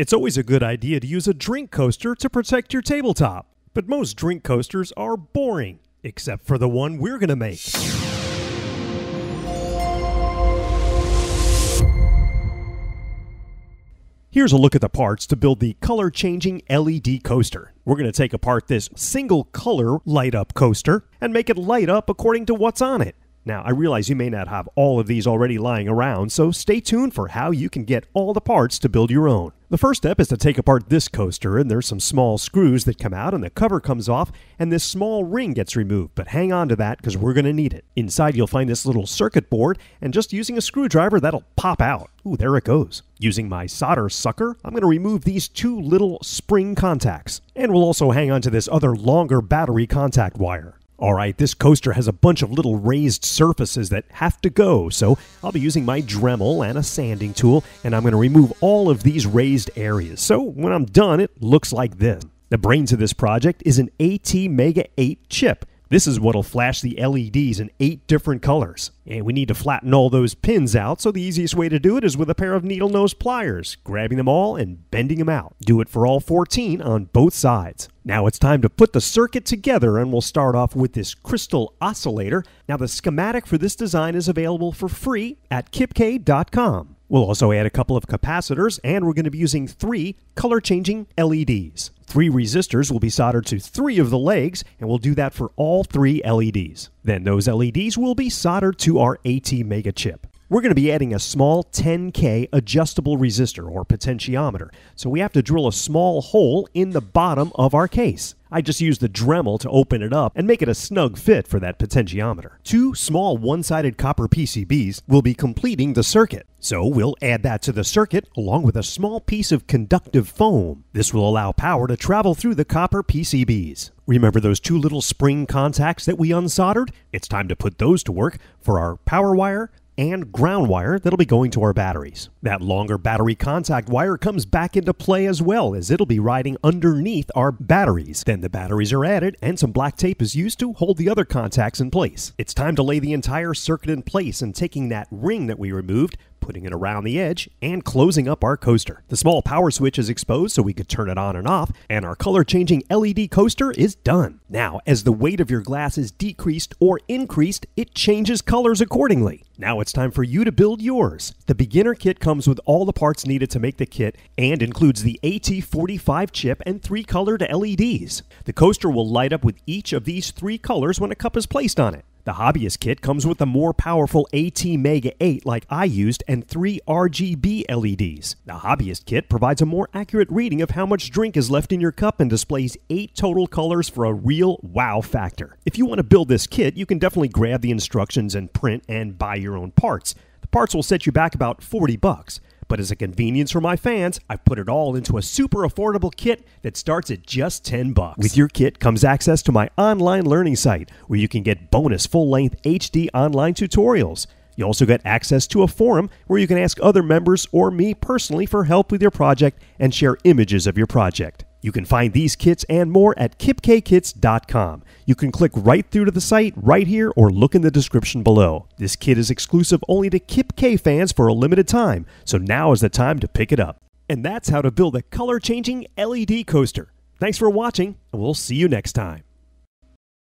It's always a good idea to use a drink coaster to protect your tabletop, but most drink coasters are boring, except for the one we're going to make. Here's a look at the parts to build the color-changing LED coaster. We're going to take apart this single-color light-up coaster and make it light up according to what's on it. Now, I realize you may not have all of these already lying around, so stay tuned for how you can get all the parts to build your own. The first step is to take apart this coaster, and there's some small screws that come out, and the cover comes off, and this small ring gets removed, but hang on to that because we're going to need it. Inside, you'll find this little circuit board, and just using a screwdriver, that'll pop out. Ooh, there it goes. Using my solder sucker, I'm going to remove these two little spring contacts, and we'll also hang on to this other longer battery contact wire. All right, this coaster has a bunch of little raised surfaces that have to go, so I'll be using my Dremel and a sanding tool, and I'm going to remove all of these raised areas. So when I'm done, it looks like this. The brains of this project is an AT Mega 8 chip. This is what'll flash the LEDs in eight different colors. And we need to flatten all those pins out, so the easiest way to do it is with a pair of needle nose pliers, grabbing them all and bending them out. Do it for all 14 on both sides. Now it's time to put the circuit together and we'll start off with this crystal oscillator. Now the schematic for this design is available for free at kipk.com. We'll also add a couple of capacitors and we're going to be using three color changing LEDs. Three resistors will be soldered to three of the legs, and we'll do that for all three LEDs. Then those LEDs will be soldered to our AT Mega chip we're going to be adding a small 10K adjustable resistor or potentiometer. So we have to drill a small hole in the bottom of our case. I just use the Dremel to open it up and make it a snug fit for that potentiometer. Two small one-sided copper PCBs will be completing the circuit. So we'll add that to the circuit along with a small piece of conductive foam. This will allow power to travel through the copper PCBs. Remember those two little spring contacts that we unsoldered? It's time to put those to work for our power wire, and ground wire that'll be going to our batteries. That longer battery contact wire comes back into play as well as it'll be riding underneath our batteries. Then the batteries are added and some black tape is used to hold the other contacts in place. It's time to lay the entire circuit in place and taking that ring that we removed, putting it around the edge, and closing up our coaster. The small power switch is exposed so we could turn it on and off, and our color changing LED coaster is done. Now, as the weight of your glass is decreased or increased, it changes colors accordingly. Now it's time for you to build yours. The beginner kit comes with all the parts needed to make the kit and includes the AT45 chip and three colored LEDs. The coaster will light up with each of these three colors when a cup is placed on it. The hobbyist kit comes with a more powerful AT Mega 8 like I used and three RGB LEDs. The hobbyist kit provides a more accurate reading of how much drink is left in your cup and displays eight total colors for a real wow factor. If you want to build this kit, you can definitely grab the instructions and print and buy your own parts. The parts will set you back about 40 bucks. But as a convenience for my fans, I've put it all into a super affordable kit that starts at just 10 bucks. With your kit comes access to my online learning site where you can get bonus full-length HD online tutorials. You also get access to a forum where you can ask other members or me personally for help with your project and share images of your project. You can find these kits and more at kipkkits.com. You can click right through to the site right here or look in the description below. This kit is exclusive only to KipK fans for a limited time, so now is the time to pick it up. And that's how to build a color-changing LED coaster. Thanks for watching, and we'll see you next time.